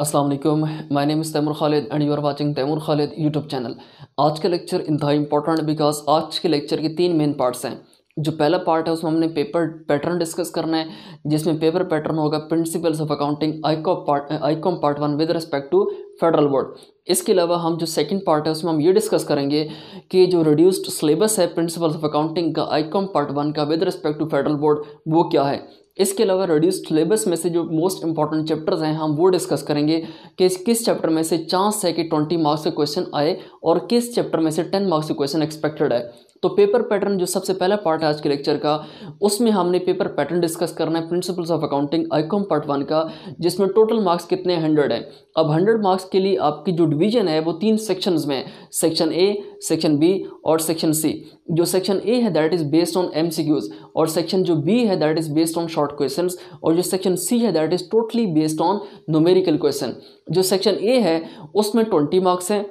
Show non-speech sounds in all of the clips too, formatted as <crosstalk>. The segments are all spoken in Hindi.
Aslam my name is Taimur Khalid and you are watching Taimur Khalid YouTube channel आज का लेक्चर इंतहा इंपॉर्टेंट बिकॉज आज के लेक्चर के तीन मेन पार्ट्स हैं जो पहला पार्ट है उसमें हमने पेपर पैटर्न डिस्कस करना है जिसमें पेपर पैटर्न होगा principles of accounting ICom part ICom part one with respect to federal board इसके अलावा हम जो सेकंड पार्ट है उसमें हम ये डिस्कस करेंगे कि जो रिड्यूस्ड सिलेबस है प्रिंसिपल्स ऑफ अकाउंटिंग का आईकॉम पार्ट वन का with respect to federal board वो क्या है इसके अलावा रिड्यूस सिलेबस में से जो मोस्ट इंपॉर्टेंट चैप्टर्स हैं हम वो डिस्कस करेंगे कि किस चैप्टर में से चांस है कि ट्वेंटी मार्क्स के क्वेश्चन आए और किस चैप्टर में से टेन मार्क्स के क्वेश्चन एक्सपेक्टेड है तो पेपर पैटर्न जो सबसे पहला पार्ट है आज के लेक्चर का उसमें हमने पेपर पैटर्न डिस्कस करना है principles of accounting ICom part one का जिसमें टोटल मार्क्स कितने हंड्रेड हैं अब हंड्रेड मार्क्स के लिए आपकी जो डिवीजन है वो तीन सेक्शन में सेक्शन ए सेक्शन बी और सेक्शन सी जो सेक्शन ए है that is based on M और सेक्शन जो बी है that is based on short question और जो सेक्शन सी है that is totally based on numerical question जो सेक्शन ए है उसमें ट्वेंटी मार्क्स हैं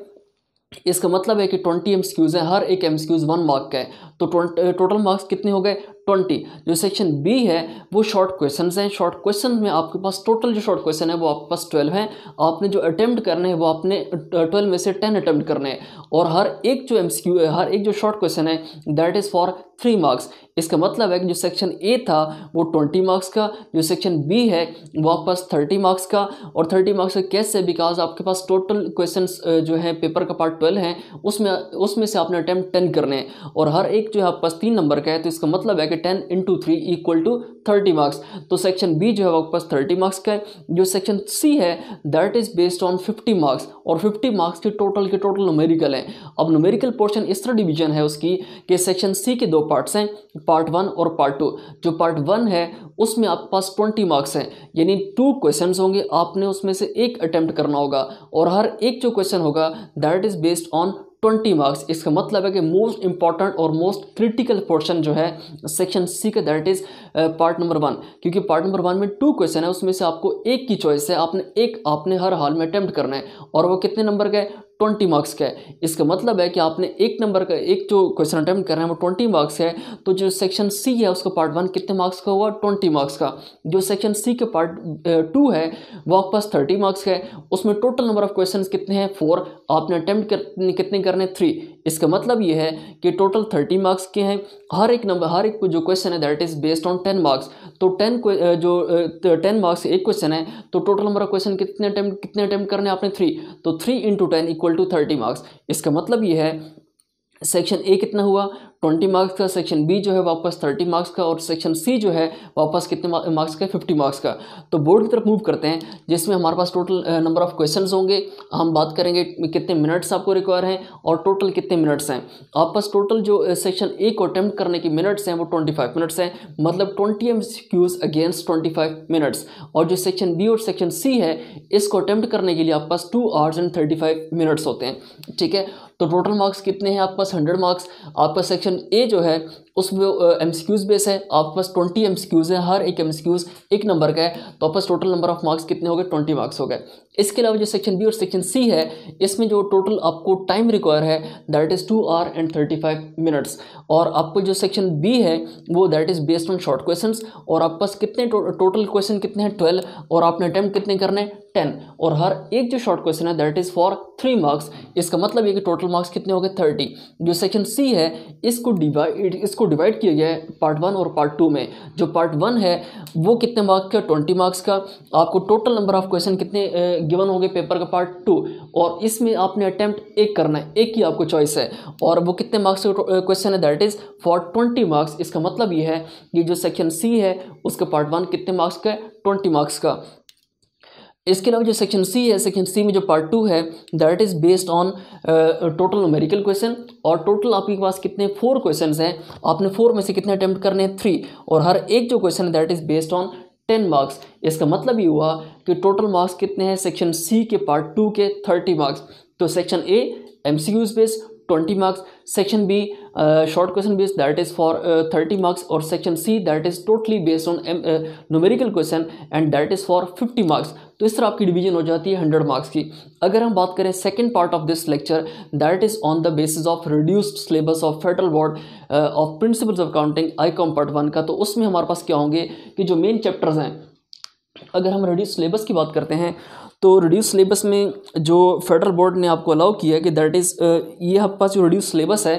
इसका मतलब है कि ट्वेंटी एम हैं हर एक एम वन मार्क का है तो टोटल मार्क्स कितने हो गए ट्वेंटी जो सेक्शन बी है वो शॉर्ट क्वेश्चन हैं शॉर्ट क्वेश्चन में आपके पास टोटल जो शॉर्ट क्वेश्चन है वो आपके पास ट्वेल्व हैं आपने जो अटैम्प्ट करने हैं वो आपने ट्वेल्व में से टेन अटैम्प्ट करने हैं और हर एक जो एम है हर एक जो शॉर्ट क्वेश्चन है that is for three marks इसका मतलब है कि जो सेक्शन ए था वो ट्वेंटी मार्क्स का जो सेक्शन बी है वो आपके पास थर्टी मार्क्स का और थर्टी मार्क्स का कैसे बिकॉज आपके पास टोटल क्वेश्चन जो है पेपर का पार्ट ट्वेल्व है उसमें उसमें से आपने अटैम्प्ट टेन करने हैं और हर एक जो है आपके पास तीन नंबर का है तो इसका मतलब है जाएगा ten into three equal to thirty marks तो सेक्शन बी जो है वो पास थर्टी मार्क्स का है जो सेक्शन सी है that is based on fifty marks और फिफ्टी मार्क्स के टोटल के टोटल नोमेरिकल हैं अब नोमेरिकल पोर्शन इस तरह डिवीजन है उसकी कि सेक्शन सी के दो पार्ट्स हैं पार्ट वन और पार्ट टू जो पार्ट वन है उसमें आपके पास ट्वेंटी मार्क्स हैं यानी टू क्वेश्चन होंगे आपने उसमें से एक अटैम्प्ट करना होगा और हर एक जो क्वेश्चन होगा that is based on twenty marks इसका मतलब है कि मोस्ट इंपॉर्टेंट और मोस्ट क्रिटिकल पोर्शन जो है सेक्शन सी का that is part number one क्योंकि पार्ट नंबर वन में टू क्वेश्चन है उसमें से आपको एक की चॉइस है आपने एक आपने हर हाल में अटैम्प्ट करना है और वो कितने नंबर का है ट्वेंटी मार्क्स का है इसका मतलब है कि आपने एक नंबर का एक जो क्वेश्चन अटैम्प्ट रहे है वो ट्वेंटी मार्क्स है तो जो सेक्शन सी है उसका पार्ट वन कितने मार्क्स का हुआ ट्वेंटी मार्क्स का जो सेक्शन सी के पार्ट टू है वो आपके पास थर्टी मार्क्स का है उसमें टोटल नंबर ऑफ क्वेश्चन कितने हैं फोर आपने अटैम्प्ट कर, कितने करने थ्री इसका मतलब ये है कि टोटल थर्टी मार्क्स के हैं हर एक नंबर हर एक जो क्वेश्चन है that is based on ten marks तो टेन जो टेन मार्क्स एक क्वेश्चन है तो टोटल नंबर ऑफ क्वेश्चन कितने अटैम्प्ट कितने अटैम्प्ट करने आपने थ्री तो three into ten equal to thirty marks इसका मतलब ये है सेक्शन ए कितना हुआ ट्वेंटी मार्क्स का सेक्शन बी जो है वापस थर्टी मार्क्स का और सेक्शन सी जो है वापस कितने मार्क्स का फिफ्टी मार्क्स का तो बोर्ड की तरफ मूव करते हैं जिसमें हमारे पास टोटल नंबर ऑफ़ क्वेश्चन होंगे हम बात करेंगे कितने मिनट्स आपको रिक्वायर हैं और टोटल कितने मिनट्स हैं आप पास टोटल जो सेक्शन ए को अटैम्प्ट करने की मिनट्स हैं वो ट्वेंटी फाइव मिनट्स हैं मतलब twenty M Qs against twenty five minutes और जो सेक्शन बी और सेक्शन सी है इसको अटैम्प्ट करने के लिए आप पास two hours and thirty five minutes होते हैं ठीक है तो टोटल मार्क्स कितने हैं आपके पास हंड्रेड मार्क्स आपका सेक्शन ए जो है उसमें एम सी क्यूज़ बेस है आपके पास ट्वेंटी एम सी हैं हर एक एम एक नंबर का है तो आपके पास टोटल नंबर ऑफ मार्क्स कितने हो गए ट्वेंटी मार्क्स हो गए इसके अलावा जो सेक्शन बी और सेक्शन सी है इसमें जो टोटल आपको टाइम रिक्वायर है that is two hours and thirty five minutes और आपको जो सेक्शन बी है वो that is based on short question और आपके पास कितने टोटल क्वेश्चन कितने हैं ट्वेल्व और आपने अटैम्प्ट कितने करने टेन और हर एक जो शॉर्ट क्वेश्चन है that is for three marks इसका मतलब ये कि टोटल मार्क्स कितने हो गए थर्टी जो सेक्शन सी है इसको डिवाइड इसको डिवाइड किया गया है पार्ट वन और पार्ट टू में जो पार्ट वन है वो कितने मार्क्स का ट्वेंटी मार्क्स का आपको टोटल नंबर ऑफ क्वेश्चन कितने गिवन होंगे पेपर का पार्ट टू और इसमें आपने अटैम्प्ट एक करना है एक ही आपको चॉइस है और वो कितने मार्क्स का क्वेश्चन है that is for twenty marks इसका मतलब ये है कि जो सेक्शन सी है उसका पार्ट वन कितने मार्क्स का है ट्वेंटी मार्क्स का इसके अलावा जो सेक्शन सी है सेक्शन सी में जो पार्ट टू है that is based on total numerical question और टोटल आपके पास कितने फोर क्वेश्चन हैं आपने फोर में से कितने अटैम्प्ट करने हैं थ्री और हर एक जो क्वेश्चन है that is based on ten marks इसका मतलब ये हुआ कि टोटल मार्क्स कितने हैं सेक्शन सी के पार्ट टू के थर्टी मार्क्स तो section A M C Qs based twenty marks section B short question based that is for thirty marks और section C that is totally based on M on question and that is for fifty marks तो इस तरह आपकी डिवीजन हो जाती है हंड्रेड मार्क्स की अगर हम बात करें second part of this lecture that is on the basis of reduced syllabus of federal board of principles of counting I Com part one का तो उसमें हमारे पास क्या होंगे कि जो मेन चैप्टर्स हैं अगर हम रेड्यूस सिलेबस की बात करते हैं तो रिड्यूस सिलेबस में जो फेडरल बोर्ड ने आपको अलाउ किया कि दैट इज़ ये आपके पास जो रिड्यूस सिलेबस है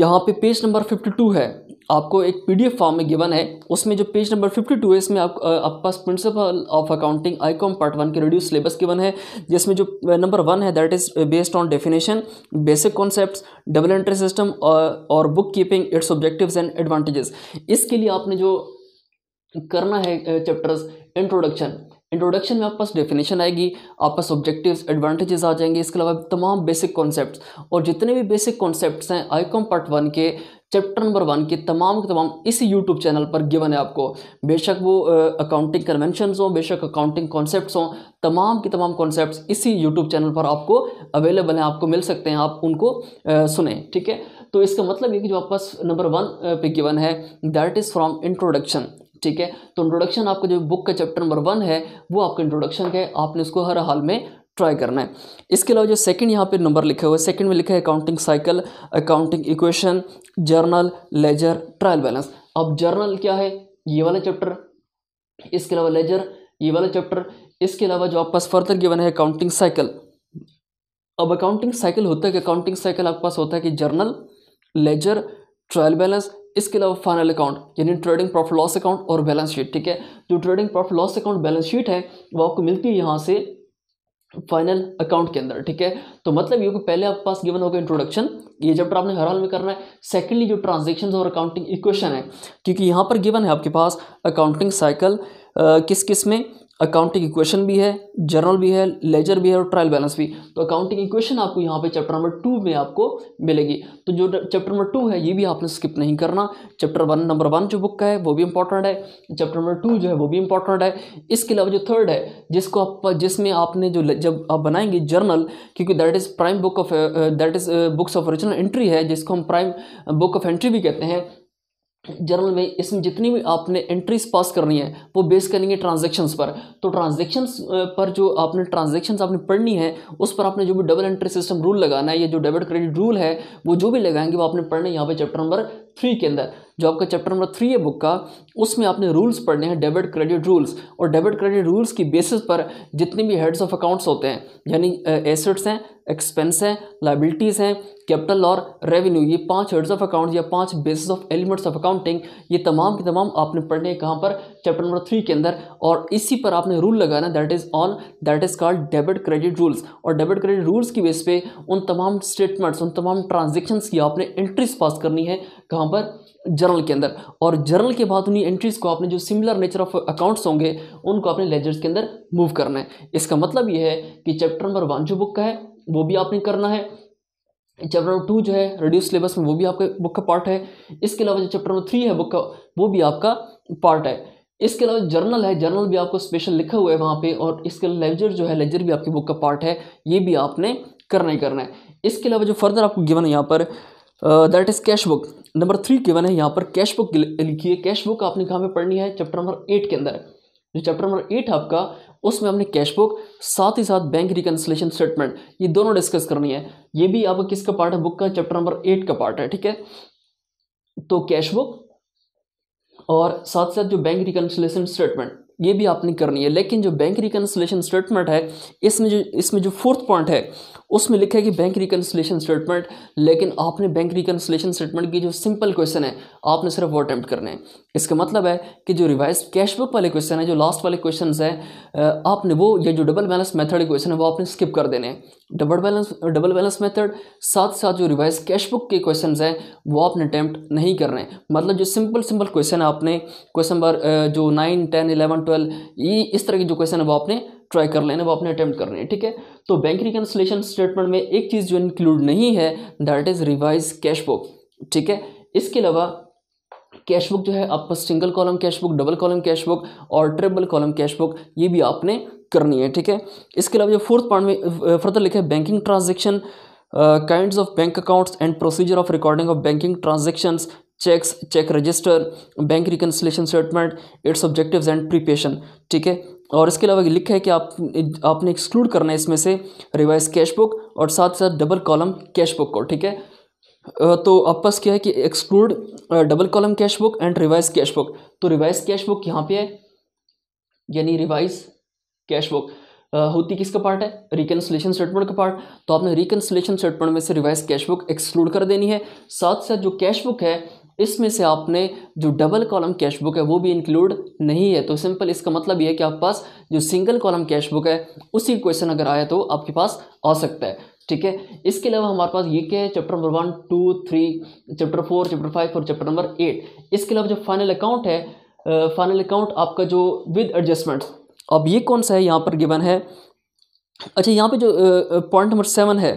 यहाँ पे पेज नंबर फिफ्टी टू है आपको एक पीडीएफ फॉर्म में गिवन है उसमें जो पेज नंबर फिफ्टी टू है इसमें आप आपके पास principle of accounting I Com part one के रिड्यूस सिलेबस गिवन है जिसमें जो नंबर वन है that is based on definition basic concept double entry system और book keeping its objective and advantages इसके लिए आपने जो करना है चैप्टर्स इंट्रोडक्शन इंट्रोडक्शन में आपके पास डेफिनेशन आएगी आपके पास ऑब्जेक्टिव एडवांटेजेस आ जाएंगे इसके अलावा तमाम बेसिक कॉन्सेप्ट और जितने भी बेसिक कॉन्सेप्ट हैं आईकॉम पार्ट वन के चैप्टर नंबर वन के तमाम के तमाम इस यूट्यूब चैनल पर गिवन है आपको बेशक वो अकाउंटिंग कन्वेंशन हों बेशक अकाउंटिंग कॉन्सेप्ट हों तमाम के तमाम कॉन्सेप्ट इसी यूट्यूब चैनल पर आपको अवेलेबल हैं आपको मिल सकते हैं आप उनको आ, सुने ठीक है तो इसका मतलब ये कि जो आपके पास नंबर वन पे गिवन है दैट इज़ फ्रॉम इंट्रोडक्शन ठीक है तो इंट्रोडक्शन आपका जो बुक का चैप्टर नंबर वन है वो आपका इंट्रोडक्शन है आपने उसको हर हाल में ट्राई करना है इसके अलावा जो सेकंड यहाँ पे नंबर लिखे हुए सेकंड में लिखा है accounting cycle accounting equation journal ledger trial balance अब जर्नल क्या है ये वाला चैप्टर इसके अलावा लेजर ये वाला चैप्टर इसके अलावा जो आपके पास फर्दर गिवन है अकाउंटिंग साइकिल अब अकाउंटिंग साइकिल होता है कि अकाउंटिंग साइकिल आपके पास होता है कि जर्नल लेजर ट्रायल बैलेंस इसके अलावा फाइनल अकाउंट यानी ट्रेडिंग प्रॉफिट लॉस अकाउंट और बैलेंस शीट ठीक है जो trading profit loss account balance sheet है वो आपको मिलती है यहाँ से फाइनल अकाउंट के अंदर ठीक है तो मतलब ये पहले आपके पास गिवन होगा इंट्रोडक्शन ये चैप्टर आपने हर हाल में करना है सेकेंडली जो ट्रांजेक्शन और अकाउंटिंग इक्वेशन है क्योंकि यहाँ पर गिवन है आपके पास अकाउंटिंग साइकिल किस किस में अकाउंटिंग इक्वेशन भी है जर्नल भी है लेजर भी है और ट्रायल बैलेंस भी तो अकाउंटिंग इक्वेशन आपको यहाँ पे चैप्टर नंबर टू में आपको मिलेगी तो जो चैप्टर नंबर टू है ये भी आपने स्किप नहीं करना चैप्टर वन नंबर वन जो बुक का है वो भी इंपॉर्टेंट है चैप्टर नंबर टू जो है वो भी इंपॉर्टेंट है इसके अलावा जो थर्ड है जिसको आप जिसमें आपने जो जब आप बनाएंगे जर्नल क्योंकि that is prime book of that is books of original entry है जिसको हम प्राइम बुक ऑफ एंट्री भी कहते हैं जर्नल में इसमें जितनी भी आपने एंट्रीज पास करनी है वो बेस करेंगे ट्रांजैक्शंस पर तो ट्रांजैक्शंस पर जो आपने ट्रांजैक्शंस आपने पढ़नी है उस पर आपने जो भी डबल एंट्री सिस्टम रूल लगाना है या जो डेबिट क्रेडिट रूल है वो जो भी लगाएंगे वो आपने पढ़ना है यहाँ पर चैप्टर नंबर थ्री के अंदर जो आपका चैप्टर नंबर थ्री है बुक का उसमें आपने रूल्स पढ़ने हैं डेबिट क्रेडिट रूल्स और डेबिट क्रेडिट रूल्स की बेसिस पर जितने भी हेड्स ऑफ अकाउंट्स होते हैं यानी एसेट्स हैं एक्सपेंस हैं लाइबिलिटीज़ हैं कैपिटल और रेवेन्यू ये पांच हेड्स ऑफ अकाउंट या पांच basis of elements of accounting ये तमाम के तमाम आपने पढ़ने हैं कहाँ पर चैप्टर नंबर थ्री के अंदर और इसी पर आपने रूल लगाना that is on that is called debit credit rules और डेबिट क्रेडिट रूल्स की बेस पे उन तमाम स्टेटमेंट्स उन तमाम ट्रांजेक्शन्स की आपने एंट्रीज पास करनी है कहाँ पर जर्नल के अंदर और जर्नल के बाद उन्हीं एंट्रीज़ को आपने जो सिमिलर नेचर ऑफ अकाउंट्स होंगे उनको अपने लेजर्स के अंदर मूव करना है इसका मतलब ये है कि चैप्टर नंबर वन जो बुक का है वो भी आपने करना है चैप्टर नंबर टू जो है रिड्यूस सिलेबस में वो भी आपके बुक का पार्ट है इसके अलावा जो चैप्टर नंबर थ्री है बुक का वो भी आपका पार्ट है इसके अलावा जर्नल है जर्नल भी आपको स्पेशल लिखा हुआ है वहाँ पे और इसके लेजर जो है लेजर भी आपकी बुक का पार्ट है ये भी आपने करना ही करना है इसके अलावा जो फर्दर आपको गिवन है यहाँ पर that is cash book number three given है यहाँ पर कैश बुक है कैश बुक आपने कहाँ पे पढ़नी है चैप्टर नंबर एट के अंदर जो चैप्टर नंबर एट आपका उसमें हमने कैश बुक साथ ही साथ बैंक रिकन्सलेशन स्टेटमेंट ये दोनों डिस्कस करनी है ये भी आपका किसका पार्ट है बुक का चैप्टर नंबर एट का पार्ट है ठीक है तो कैश बुक और साथ साथ जो बैंक रिकन्सलेशन स्टेटमेंट ये भी आपने करनी है लेकिन जो बैंक रिकन्सलेशन स्टेटमेंट है इसमें जो इसमें जो फोर्थ पॉइंट है उसमें लिखा है कि बैंक रिकनसलेशन स्टेटमेंट लेकिन आपने बैंक रिकनसलेशन स्टेटमेंट की जो सिंपल क्वेश्चन है आपने सिर्फ वो अटैम्प्ट करने हैं इसका मतलब है कि जो रिवाइज कैशबुक वाले क्वेश्चन है जो लास्ट वाले क्वेश्चन है आपने वो या जो डबल बैलेंस मैथड क्वेश्चन है वो आपने स्किप कर देने हैं double balance double balance method साथ साथ जो रिवाइज कैशबुक के क्वेश्चन हैं वो आपने अटैम्प्ट नहीं करने मतलब जो सिंपल सिंपल क्वेश्चन है आपने क्वेश्चन नंबर जो नाइन टेन इलेवन ट्वेल्व ये इस तरह के जो क्वेश्चन है वो आपने ट्राई कर लेने वो अपने अटैम्प्ट रहे है ठीक है तो बैंक रिकन्सलेशन स्टेटमेंट में एक चीज़ जो इंक्लूड नहीं है that is revise cash book ठीक है इसके अलावा कैश बुक जो है आपका single column cash book double column cash book और ट्रिपल कॉलम कैश बुक ये भी आपने करनी है ठीक है इसके अलावा जो फोर्थ पॉइंट में फर्दर लिखा है banking transaction kind of bank accounts and procedure of recording of banking transactions cheques cheque register bank reconciliation statement its objective and preparation ठीक है और इसके अलावा लिखा है कि आप आपने एक्सक्लूड करना है इसमें से रिवाइज कैश बुक और साथ साथ डबल कॉलम कैश बुक को ठीक है तो आपके पास क्या है कि exclude double column cash book and revise cash book तो रिवाइज कैश बुक यहाँ पे है यानी रिवाइज कैश बुक होती किसका पार्ट है रिकन्सलेशन स्टेटमेंट का पार्ट तो आपने रिकन्सलेशन स्टेटमेंट में से रिवाइज कैश बुक एक्सक्लूड कर देनी है साथ साथ जो कैश बुक है इसमें से आपने जो डबल कॉलम कैश बुक है वो भी इंक्लूड नहीं है तो सिंपल इसका मतलब ये है कि आपके पास जो सिंगल कॉलम कैश बुक है उसी क्वेश्चन अगर आया तो आपके पास आ सकता है ठीक है इसके अलावा हमारे पास ये क्या है chapter number one two three chapter four chapter five और चैप्टर नंबर एट इसके अलावा जो फाइनल अकाउंट है फाइनल अकाउंट आपका जो विद एडजस्टमेंट अब ये कौन सा है यहाँ पर गिवन है अच्छा यहाँ पे जो पॉइंट नंबर सेवन है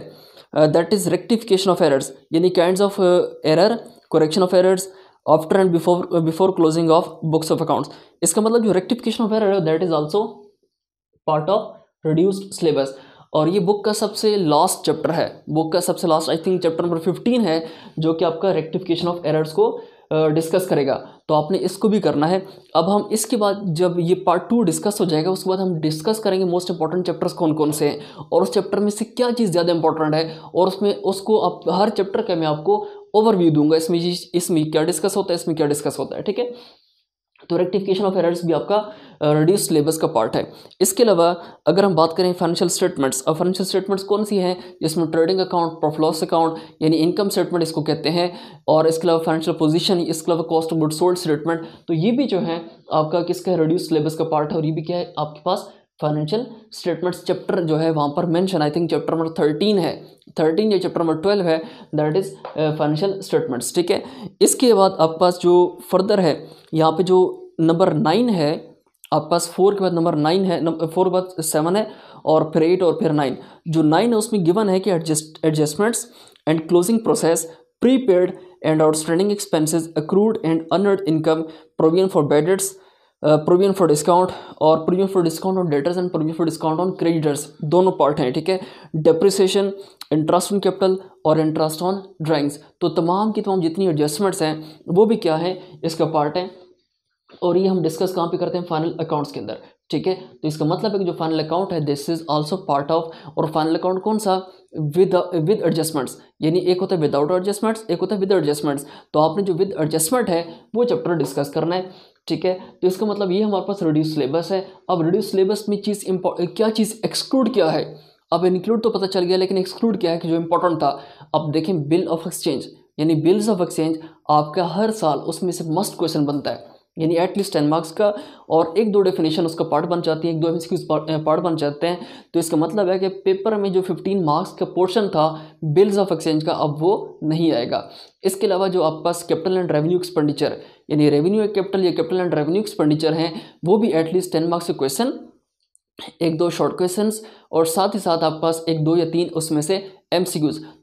that is rectification of errors यानी kind of error correction of errors after and before before closing of books of accounts इसका मतलब जो रेक्टिफिकेशन ऑफ एरर है that is also part of reduced syllabus और ये बुक का सबसे लास्ट चैप्टर है बुक का सबसे last I think chapter number fifteen है जो कि आपका रेक्टिफिकेशन ऑफ एरर्स को डिस्कस uh, करेगा तो आपने इसको भी करना है अब हम इसके बाद जब ये पार्ट टू डिस्कस हो जाएगा उसके बाद हम डिस्कस करेंगे मोस्ट इंपॉर्टेंट चैप्टर्स कौन कौन से हैं और उस चैप्टर में से क्या चीज़ ज़्यादा इंपॉर्टेंट है और उसमें उसको आप हर चैप्टर का मैं आपको ओवरव्यू दूंगा इसमें इसमें क्या डिस्कस होता है इसमें क्या डिस्कस होता है ठीक है तो रेक्टिफिकेशन ऑफ एरर्स भी आपका रिड्यूस सिलेबस का पार्ट है इसके अलावा अगर हम बात करें फाइनेंशियल स्टेटमेंट्स और फाइनेंशियल स्टेटमेंट्स कौन सी हैं जिसमें trading account profit loss account यानी इनकम स्टेटमेंट इसको कहते हैं और इसके अलावा फाइनेंशियल पोजीशन इसके अलावा cost of good sold statement तो ये भी जो है आपका किसका रिड्यूस सिलेबस का पार्ट है और ये भी क्या है आपके पास फाइनेंशियल स्टेटमेंट्स चैप्टर जो है वहाँ पर mention I think chapter number thirteen है थर्टीन या चैप्टर नंबर ट्वेल्व है दैट इज़ फाइनेंशियल स्टेटमेंट्स ठीक है इसके बाद आपके पास जो फर्दर है यहाँ पे जो नंबर नाइन है आपके पास फोर के बाद नंबर नाइन है फोर के बाद सेवन है और फिर एट और फिर नाइन जो नाइन है उसमें गिवन है कि adjustments and closing process prepaid and outstanding expenses accrued and unearned income provision for bad debts provision for discount और provision for discount on debtors and provision for discount on creditors दोनों पार्ट हैं ठीक है डेप्रिसिएशन इंटरेस्ट ऑन कैपिटल और इंटरेस्ट ऑन ड्राइंग्स तो तमाम की तमाम जितनी एडजस्टमेंट्स हैं वो भी क्या है इसका पार्ट है और ये हम डिस्कस कहाँ पे करते हैं फाइनल अकाउंट्स के अंदर ठीक है तो इसका मतलब है कि जो फाइनल अकाउंट है this is also part of और फाइनल अकाउंट कौन सा विद विद एडजस्टमेंट्स यानी एक होता है विदाउट एडजस्टमेंट्स एक होता है विद एडजस्टमेंट्स तो आपने जो विद एडजस्टमेंट है वो चैप्टर डिस्कस करना है ठीक है तो इसका मतलब ये हमारे पास रिड्यूस सिलेबस है अब रिड्यूस सिलेबस में चीज़ क्या चीज़ एक्सक्लूड क्या है अब इंक्लूड तो पता चल गया लेकिन एक्सक्लूड क्या है कि जो इंपॉर्टेंट था अब देखें बिल ऑफ एक्सचेंज यानी बिल्स ऑफ एक्सचेंज आपका हर साल उसमें से मस्ट क्वेश्चन बनता है यानी एटलीस्ट टेन मार्क्स का और एक दो डेफिनेशन उसका पार्ट बन जाती है एक दो एम सी पार्ट बन जाते हैं तो इसका मतलब है कि पेपर में जो फिफ्टीन मार्क्स का पोर्शन था बिल्स ऑफ एक्सचेंज का अब वो नहीं आएगा इसके अलावा जो आपके पास कैपिटल एंड रेवेन्यू एक्सपेंडिचर यानी रेवेन्यू कैपिटल या कैपिटल एंड रेवेन्यू एक्सपेंडिचर हैं वो भी एटलीस्ट टेन मार्क्स के क्वेश्चन एक दो शॉर्ट क्वेश्चंस और साथ ही साथ आपके पास एक दो या तीन उसमें से एम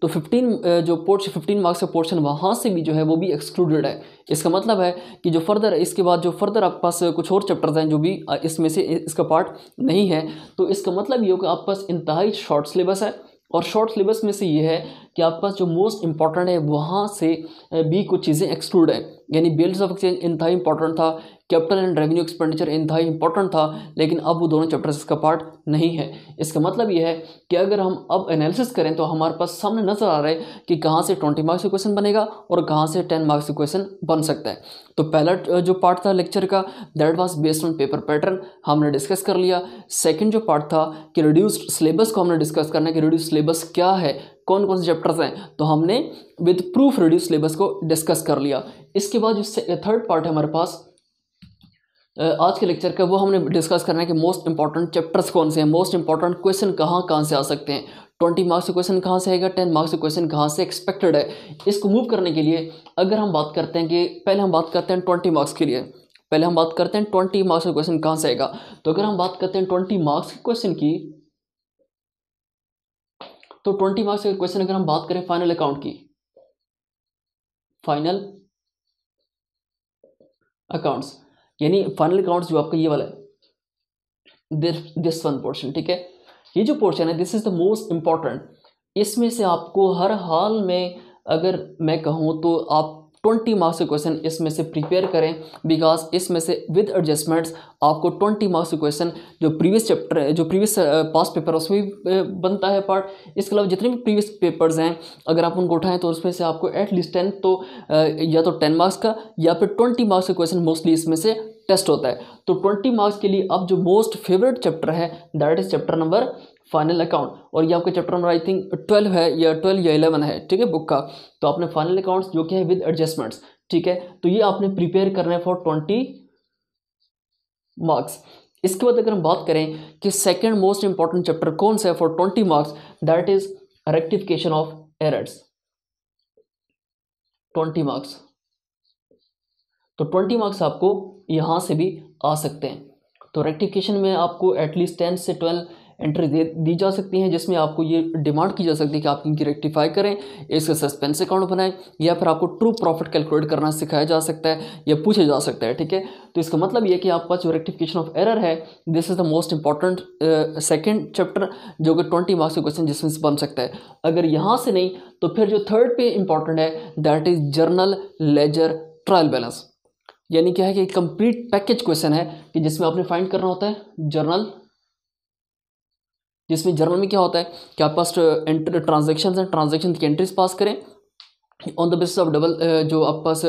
तो 15 जो पोर्स 15 मार्क्स का पोर्शन वहाँ से भी जो है वो भी एक्सक्लूडेड है इसका मतलब है कि जो फर्दर इसके बाद जो फर्दर आपके पास कुछ और चैप्टर्स हैं जो भी इसमें से इसका पार्ट नहीं है तो इसका मतलब ये होगा आपके पास इंतहाई शॉर्ट सिलेबस है और शॉर्ट सिलेबस में से ये है कि आपके पास जो मोस्ट इंपॉर्टेंट है वहाँ से भी कुछ चीज़ें एक्सक्लूड है यानी बैलेंस ऑफ एक्सचेंज इनता ही इंपॉर्टेंट था कैपिटल एंड रेवेन्यू एक्सपेंडिचर ही इंपॉर्टेंट था लेकिन अब वो दोनों चैप्टर्स इसका पार्ट नहीं है इसका मतलब यह है कि अगर हम अब एनालिसिस करें तो हमारे पास सामने नज़र आ रहा है कि कहाँ से ट्वेंटी मार्क्स क्वेश्चन बनेगा और कहाँ से टेन मार्क्स क्वेश्चन बन सकता है तो पहला जो पार्ट था लेक्चर का that was based on paper pattern हमने डिस्कस कर लिया सेकेंड जो पार्ट था कि रिड्यूस्ड सिलेबस को हमने डिस्कस करना है कि रिड्यूस सिलेबस क्या है कौन कौन से चैप्टर्स हैं तो हमने विद प्रूफ रिड्यूस सिलेबस को डिस्कस कर लिया इसके बाद जो थर्ड पार्ट है हमारे पास आज के लेक्चर का वो हमने डिस्कस करना है कि मोस्ट इंपॉर्टेंट चैप्टर्स कौन से हैं मोस्ट इंपॉर्टेंट क्वेश्चन कहाँ कहाँ से आ सकते हैं ट्वेंटी मार्क्स का क्वेश्चन कहाँ से आएगा टेन मार्क्स का क्वेश्चन कहाँ से एक्सपेक्टेड है इसको मूव करने के लिए अगर हम बात करते हैं कि पहले हम बात करते हैं ट्वेंटी मार्क्स के लिए पहले हम बात करते हैं ट्वेंटी मार्क्स का क्वेश्चन कहाँ से आएगा तो अगर हम बात करते हैं ट्वेंटी मार्क्स के क्वेश्चन की तो ट्वेंटी मार्क्स का क्वेश्चन अगर हम बात करें फाइनल अकाउंट की फाइनल अकाउंट्स यानी फाइनल अकाउंट्स जो आपका ये वाला है दिस वन पोर्शन ठीक है ये जो पोर्शन है this is the most important इसमें से आपको हर हाल में अगर मैं कहूँ तो आप ट्वेंटी मार्क्स के क्वेश्चन इसमें से प्रिपेयर करें बिकॉज इसमें से विद एडजस्टमेंट्स आपको ट्वेंटी मार्क्स के क्वेश्चन जो प्रीवियस चैप्टर है जो प्रीवियस पास पेपर उसमें भी uh, बनता है पार्ट इसके अलावा जितने भी प्रीवियस पेपर्स हैं अगर आप उनको उठाएं तो उसमें से आपको एटलीस्ट टेन तो uh, या तो टेन मार्क्स का या फिर ट्वेंटी मार्क्स का क्वेश्चन मोस्टली इसमें से टेस्ट होता है तो ट्वेंटी मार्क्स के लिए अब जो मोस्ट फेवरेट चैप्टर है that is chapter number final account और ये आपका chapter number I think twelve है या ट्वेल्व या इलेवन है ठीक है बुक का तो आपने फाइनल अकाउंट्स जो कि है विद एडजस्टमेंट्स ठीक है तो ये आपने प्रिपेयर करना है फॉर ट्वेंटी मार्क्स इसके बाद अगर हम बात करें कि सेकेंड मोस्ट इंपॉर्टेंट चैप्टर कौन सा है for twenty marks that is rectification of errors twenty marks तो ट्वेंटी मार्क्स आपको यहां से भी आ सकते हैं तो रेक्टिफिकेशन में आपको एटलीस्ट टेन से ट्वेल्व एंट्री दे दी जा सकती हैं जिसमें आपको ये डिमांड की जा सकती है कि आप इनकी रेक्टिफाई करें इसका सस्पेंस अकाउंट बनाएं या फिर आपको ट्रू प्रॉफिट कैलकुलेट करना सिखाया जा सकता है या पूछा जा सकता है ठीक है तो इसका मतलब ये कि आपका जो रेक्टिफिकेशन ऑफ एरर है this is the most important second chapter जो कि ट्वेंटी मार्क्स का क्वेश्चन जिसमें से बन सकता है अगर यहाँ से नहीं तो फिर जो थर्ड पे इंपॉर्टेंट है that is journal ledger trial balance यानी क्या है कि कंप्लीट पैकेज क्वेश्चन है कि जिसमें आपने फाइंड करना होता है जर्नल जिसमें जर्नल में क्या होता है कि आप फर्स्ट एंटर ट्रांजेक्शन हैं ट्रांजेक्शन की एंट्रीज पास करें on the basis of double जो आप पास